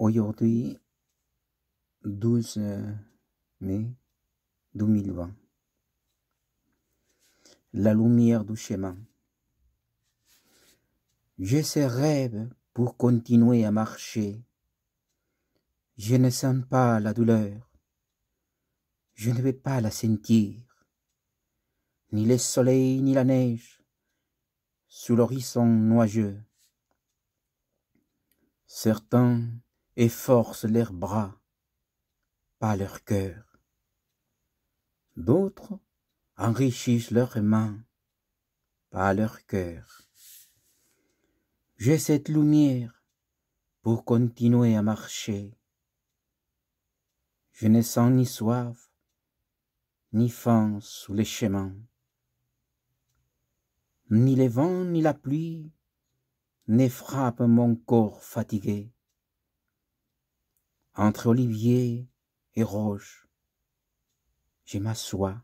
Aujourd'hui, 12 mai 2020. La lumière du chemin. J'ai ces rêves pour continuer à marcher. Je ne sens pas la douleur. Je ne vais pas la sentir. Ni le soleil, ni la neige, sous l'horizon noyeux. Certains et forcent leurs bras, pas leur cœur. D'autres enrichissent leurs mains, pas leur cœur. J'ai cette lumière pour continuer à marcher. Je ne sens ni soif, ni faim sous les chemins. Ni les vents, ni la pluie ne frappent mon corps fatigué entre olivier et roche. Je m'assois,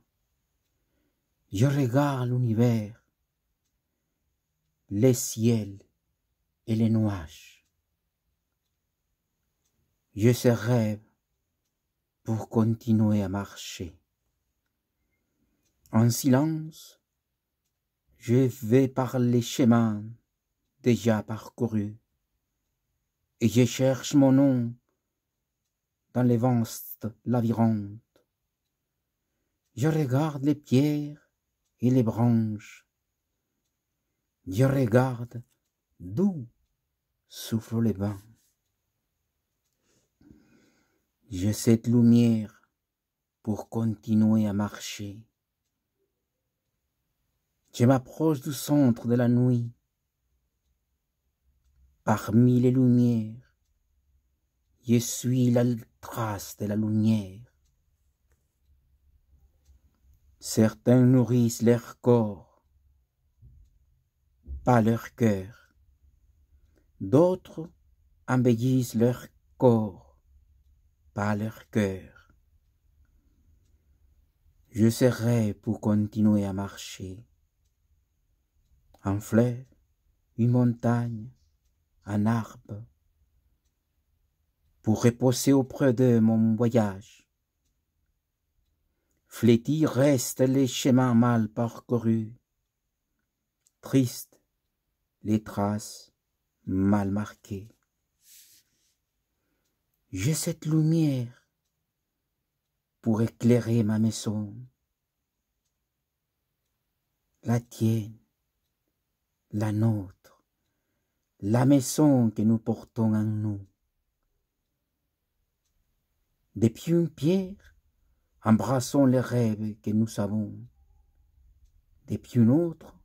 je regarde l'univers, les ciels et les nuages. Je se rêve pour continuer à marcher. En silence, je vais par les chemins déjà parcourus, et je cherche mon nom dans les vastes lavirantes. Je regarde les pierres et les branches. Je regarde d'où soufflent les bains. J'ai cette lumière pour continuer à marcher. Je m'approche du centre de la nuit. Parmi les lumières, je suis la trace de la lumière. Certains nourrissent leur corps, pas leur cœur. D'autres embellissent leur corps, pas leur cœur. Je serai pour continuer à marcher. Un fleurs, une montagne, un arbre, pour reposer auprès de mon voyage. Flétis restent les chemins mal parcourus, tristes les traces mal marquées. J'ai cette lumière pour éclairer ma maison, la tienne, la nôtre, la maison que nous portons en nous depuis une pierre, embrassons les rêves que nous savons. Depuis une autre,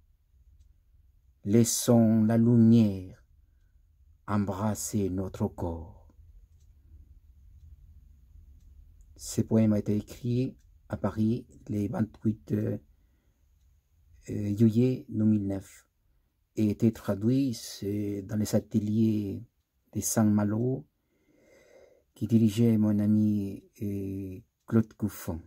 laissons la lumière embrasser notre corps. Ce poème a été écrit à Paris le 28 euh, juillet 2009 et a été traduit dans les ateliers de Saint-Malo qui dirigeait mon ami euh, Claude Couffon.